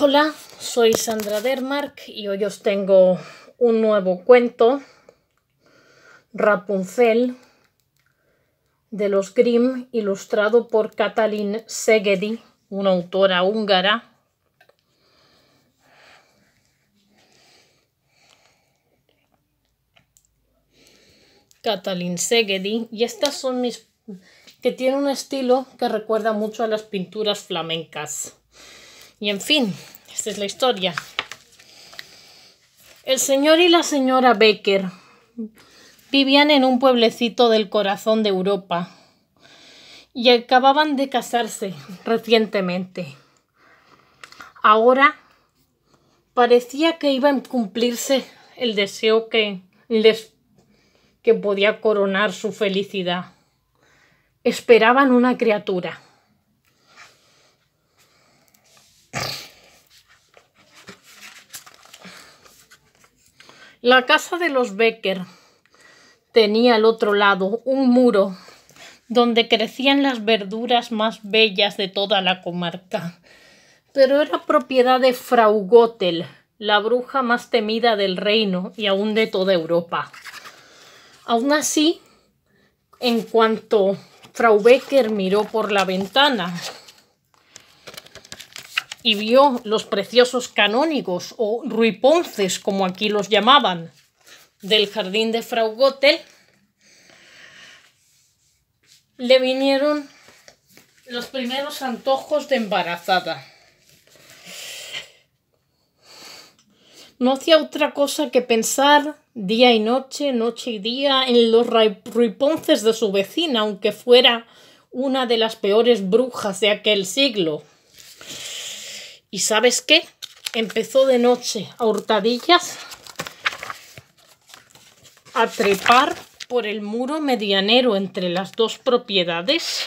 Hola, soy Sandra Dermark y hoy os tengo un nuevo cuento, Rapunzel, de los Grimm, ilustrado por Katalin Segedi, una autora húngara. Katalin Segedi, y estas son mis... que tiene un estilo que recuerda mucho a las pinturas flamencas. Y en fin, esta es la historia. El señor y la señora Becker vivían en un pueblecito del corazón de Europa y acababan de casarse recientemente. Ahora parecía que iba a cumplirse el deseo que les que podía coronar su felicidad. Esperaban una criatura. La casa de los Becker tenía al otro lado un muro donde crecían las verduras más bellas de toda la comarca. Pero era propiedad de Frau Gotel, la bruja más temida del reino y aún de toda Europa. Aún así, en cuanto Frau Becker miró por la ventana, y vio los preciosos canónigos o ruiponces, como aquí los llamaban, del jardín de Frau le vinieron los primeros antojos de embarazada. No hacía otra cosa que pensar día y noche, noche y día, en los ruiponces de su vecina, aunque fuera una de las peores brujas de aquel siglo. ¿Y sabes qué? Empezó de noche a hurtadillas a trepar por el muro medianero entre las dos propiedades.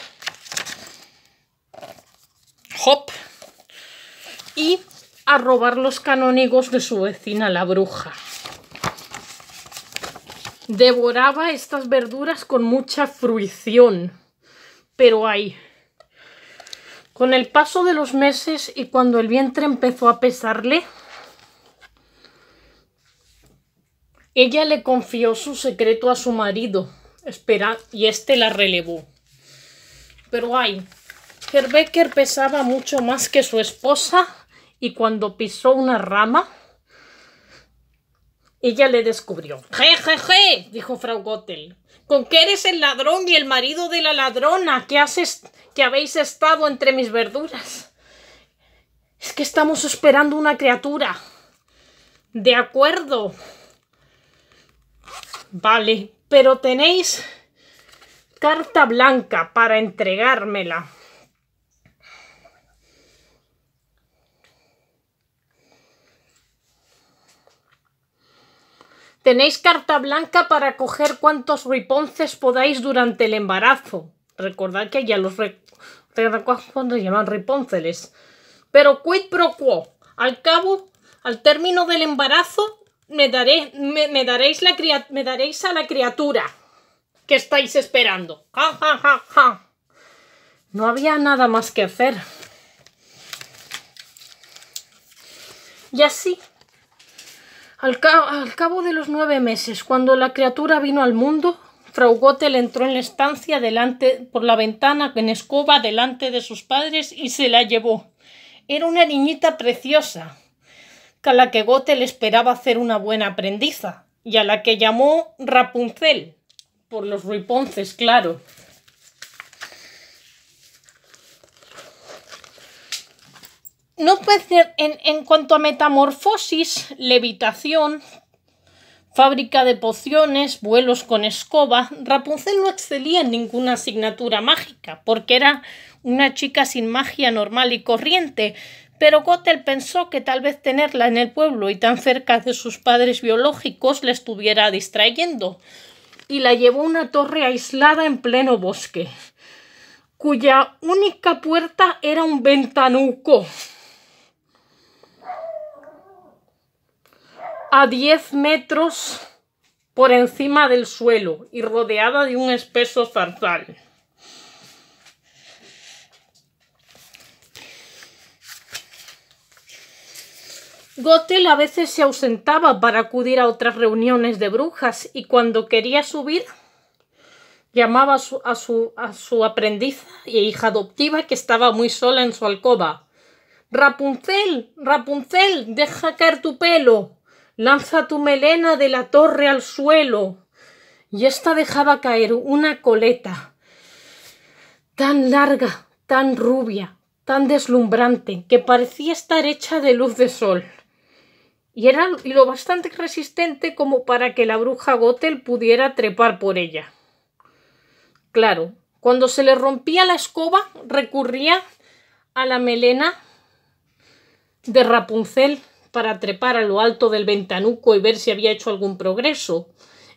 Hop. Y a robar los canónigos de su vecina la bruja. Devoraba estas verduras con mucha fruición, pero hay con el paso de los meses y cuando el vientre empezó a pesarle, ella le confió su secreto a su marido, espera, y este la relevó. Pero ay, Herbecker pesaba mucho más que su esposa y cuando pisó una rama, ella le descubrió. ¡Je, je, je! dijo Frau Gottel. ¿Con qué eres el ladrón y el marido de la ladrona que, haces, que habéis estado entre mis verduras? Es que estamos esperando una criatura. De acuerdo. Vale, pero tenéis carta blanca para entregármela. Tenéis carta blanca para coger cuantos riponces podáis durante el embarazo. Recordad que ya los cuando llaman riponceles. Pero quid pro quo. Al cabo, al término del embarazo, me, daré, me, daréis, la me daréis a la criatura que estáis esperando. No había nada más que hacer. Y así al, cabo de los nueve meses, cuando la criatura vino al mundo, Frau Gotel entró en la estancia delante, por la ventana en escoba delante de sus padres y se la llevó. Era una niñita preciosa, a la que Gotel esperaba hacer una buena aprendiza, y a la que llamó Rapunzel, por los Ruiponces, claro. no puede ser, en, cuanto a metamorfosis, levitación, fábrica de pociones, vuelos con escoba, Rapunzel no excelía en ninguna asignatura mágica, porque era una chica sin magia normal y corriente, pero Gothel pensó que tal vez tenerla en el pueblo y tan cerca de sus padres biológicos la estuviera distrayendo, y la llevó a una torre aislada en pleno bosque, cuya única puerta era un ventanuco a 10 metros por encima del suelo y rodeada de un espeso zarzal. Gotel a veces se ausentaba para acudir a otras reuniones de brujas y cuando quería subir llamaba a su, aprendiz e hija adoptiva que estaba muy sola en su alcoba. Rapunzel, Rapunzel, deja caer tu pelo. Lanza tu melena de la torre al suelo. Y esta dejaba caer una coleta tan larga, tan rubia, tan deslumbrante, que parecía estar hecha de luz de sol. Y era lo bastante resistente como para que la bruja Gotel pudiera trepar por ella. Claro, cuando se le rompía la escoba, recurría a la melena de Rapunzel para trepar a lo alto del ventanuco y ver si había hecho algún progreso.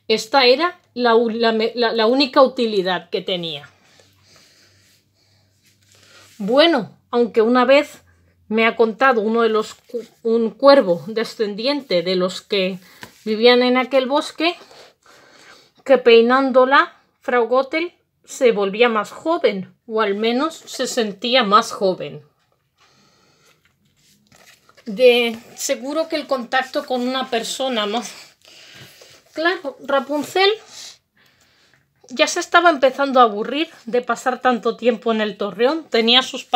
Esta era la, única utilidad que tenía. Bueno, aunque una vez me ha contado uno de los un cuervo descendiente de los que vivían en aquel bosque que peinándola Frau Gotel se volvía más joven o al menos se sentía más joven de seguro que el contacto con una persona, ¿no? Claro, Rapunzel ya se estaba empezando a aburrir de pasar tanto tiempo en el torreón. Tenía sus,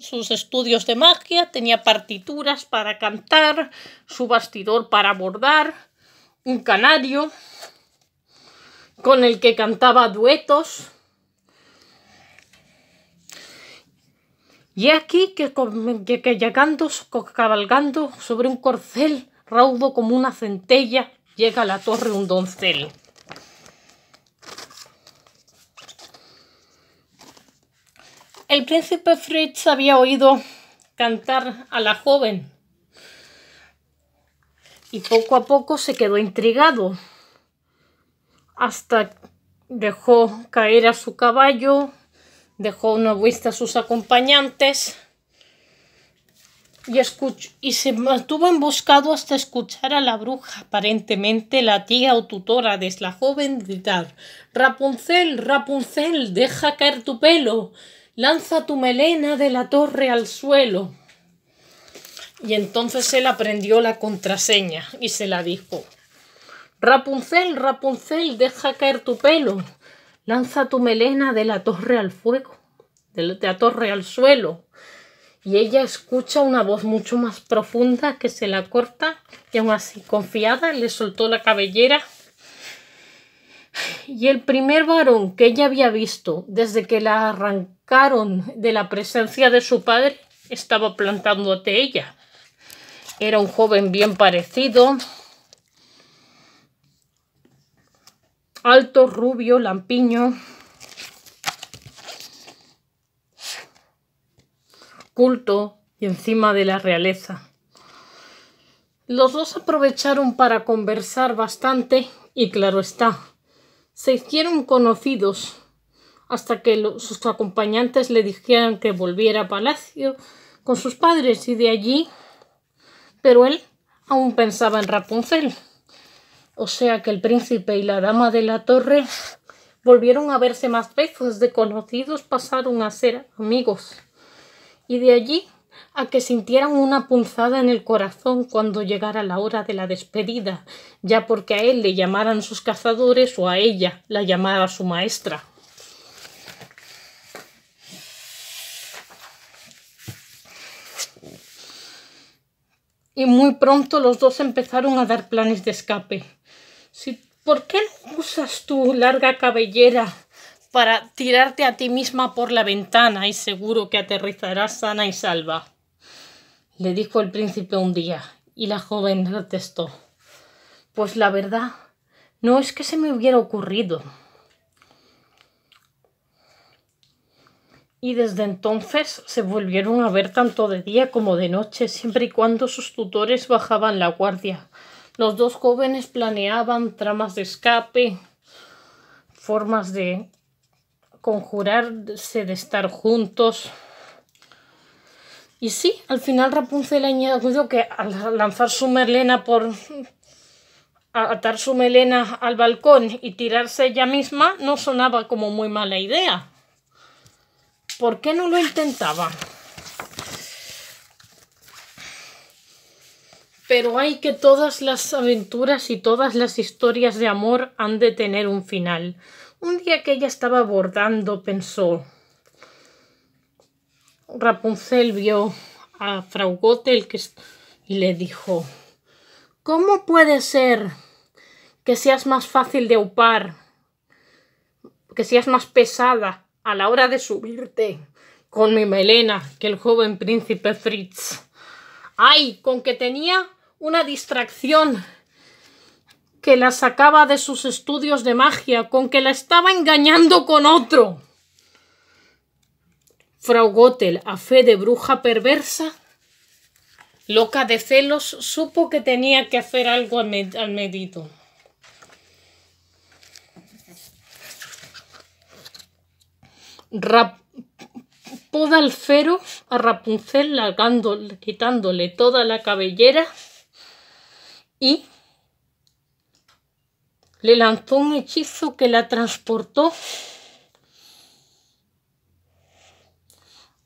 sus estudios de magia, tenía partituras para cantar, su bastidor para bordar, un canario con el que cantaba duetos Y aquí que, llegando, cabalgando sobre un corcel raudo como una centella, llega a la torre un doncel. El príncipe Fritz había oído cantar a la joven y poco a poco se quedó intrigado hasta dejó caer a su caballo dejó una vista a sus acompañantes y, y se mantuvo emboscado hasta escuchar a la bruja, aparentemente la tía o tutora de la joven, gritar Rapunzel, Rapunzel, deja caer tu pelo, lanza tu melena de la torre al suelo. Y entonces él aprendió la contraseña y se la dijo. Rapunzel, Rapunzel, deja caer tu pelo lanza tu melena de la torre al fuego, de la torre al suelo. Y ella escucha una voz mucho más profunda que se la corta y aún así confiada le soltó la cabellera. Y el primer varón que ella había visto desde que la arrancaron de la presencia de su padre estaba plantándote ante ella. Era un joven bien parecido, alto, rubio, lampiño, culto y encima de la realeza. Los dos aprovecharon para conversar bastante y claro está, se hicieron conocidos hasta que sus acompañantes le dijeron que volviera a palacio con sus padres y de allí, pero él aún pensaba en Rapunzel. O sea que el príncipe y la dama de la torre volvieron a verse más veces, de conocidos pasaron a ser amigos. Y de allí a que sintieran una punzada en el corazón cuando llegara la hora de la despedida, ya porque a él le llamaran sus cazadores o a ella la llamara su maestra. Y muy pronto los dos empezaron a dar planes de escape. ¿Por qué usas tu larga cabellera para tirarte a ti misma por la ventana y seguro que aterrizarás sana y salva? Le dijo el príncipe un día, y la joven contestó. Pues la verdad, no es que se me hubiera ocurrido. y desde entonces se volvieron a ver tanto de día como de noche, siempre y cuando sus tutores bajaban la guardia, los dos jóvenes planeaban tramas de escape, formas de conjurarse de estar juntos. Y sí, al final Rapunzel añadió que al lanzar su melena por atar su melena al balcón y tirarse ella misma no sonaba como muy mala idea. ¿Por qué no lo intentaba? Pero hay que todas las aventuras y todas las historias de amor han de tener un final. Un día que ella estaba bordando, pensó. Rapunzel vio a Frau que y le dijo ¿Cómo puede ser que seas más fácil de upar, que seas más pesada a la hora de subirte con mi melena que el joven príncipe Fritz? ¡Ay! Con que tenía una distracción que la sacaba de sus estudios de magia, con que la estaba engañando con otro. Frau Gotel, a fe de bruja perversa, loca de celos, supo que tenía que hacer algo al, med al medito. a Rapunzel, quitándole toda la cabellera, y le lanzó un hechizo que la transportó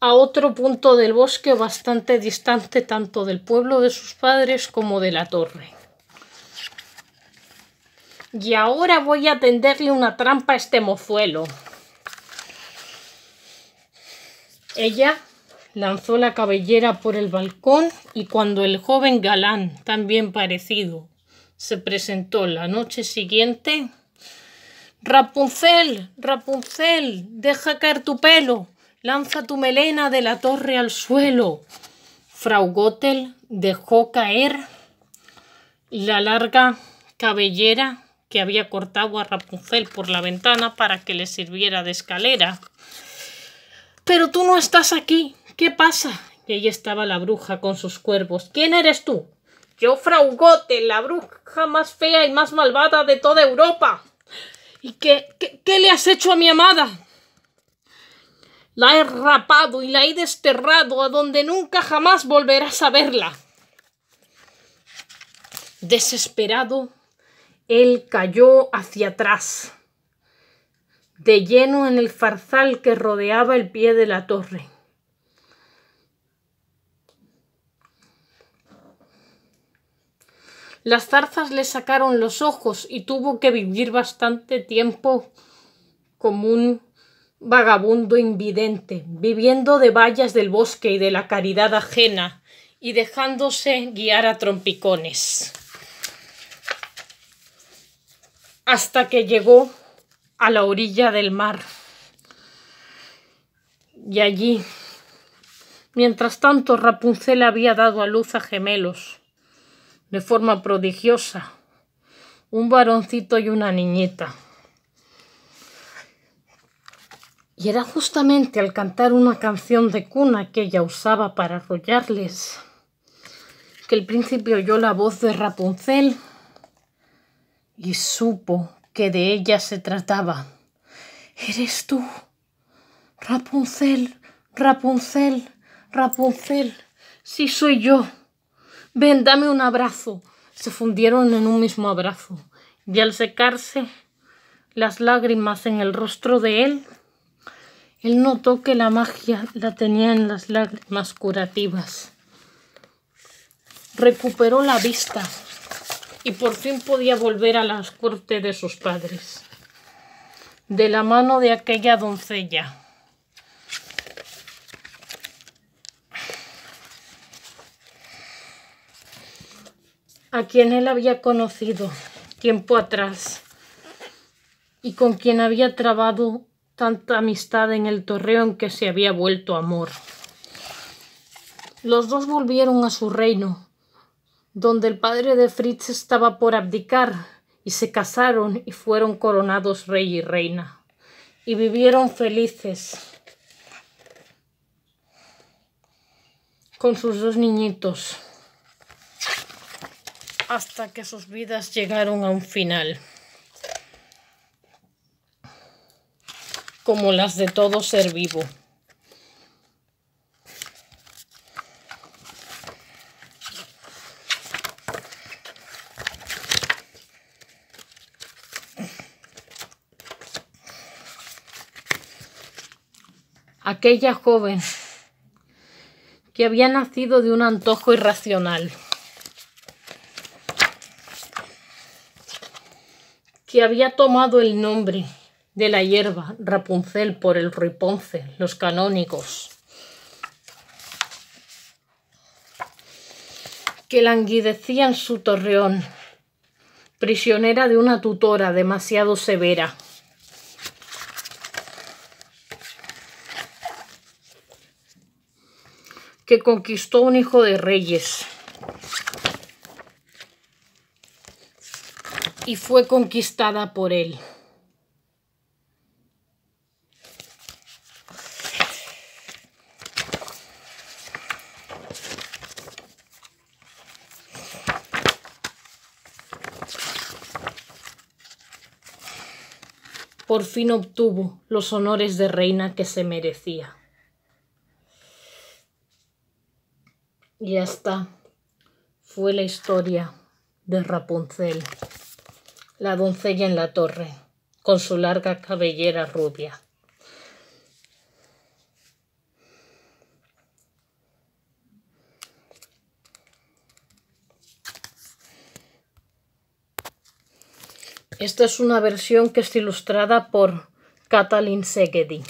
a otro punto del bosque bastante distante tanto del pueblo de sus padres como de la torre. Y ahora voy a tenderle una trampa a este mozuelo. Ella lanzó la cabellera por el balcón y cuando el joven galán, tan bien parecido, se presentó la noche siguiente, Rapunzel, Rapunzel, deja caer tu pelo, lanza tu melena de la torre al suelo. Frau dejó caer la larga cabellera que había cortado a Rapunzel por la ventana para que le sirviera de escalera. Pero tú no estás aquí, ¿Qué pasa? Que ahí estaba la bruja con sus cuervos. ¿Quién eres tú? Yo, Fraugote, la bruja más fea y más malvada de toda Europa. ¿Y qué, qué, qué le has hecho a mi amada? La he rapado y la he desterrado a donde nunca jamás volverás a verla. Desesperado, él cayó hacia atrás, de lleno en el farzal que rodeaba el pie de la torre. Las zarzas le sacaron los ojos y tuvo que vivir bastante tiempo como un vagabundo invidente, viviendo de vallas del bosque y de la caridad ajena y dejándose guiar a trompicones. Hasta que llegó a la orilla del mar. Y allí, mientras tanto, Rapunzel había dado a luz a gemelos de forma prodigiosa, un varoncito y una niñita. Y era justamente al cantar una canción de cuna que ella usaba para arrollarles, que el príncipe oyó la voz de Rapunzel y supo que de ella se trataba. ¿Eres tú? Rapunzel, Rapunzel, Rapunzel, sí soy yo ven, dame un abrazo. Se fundieron en un mismo abrazo. Y al secarse las lágrimas en el rostro de él, él notó que la magia la tenía en las lágrimas curativas. Recuperó la vista y por fin podía volver a las cortes de sus padres, de la mano de aquella doncella. a quien él había conocido tiempo atrás y con quien había trabado tanta amistad en el en que se había vuelto amor. Los dos volvieron a su reino, donde el padre de Fritz estaba por abdicar, y se casaron y fueron coronados rey y reina, y vivieron felices con sus dos niñitos hasta que sus vidas llegaron a un final, como las de todo ser vivo. aquella joven que había nacido de un antojo irracional. que había tomado el nombre de la hierba Rapunzel por el Riponce, los canónicos. que languidecía en su torreón, prisionera de una tutora demasiado severa. que conquistó un hijo de reyes, y fue conquistada por él. Por fin obtuvo los honores de reina que se merecía. Y esta Fue la historia de Rapunzel la doncella en la torre, con su larga cabellera rubia. Esta es una versión que está ilustrada por Kathleen Segedi.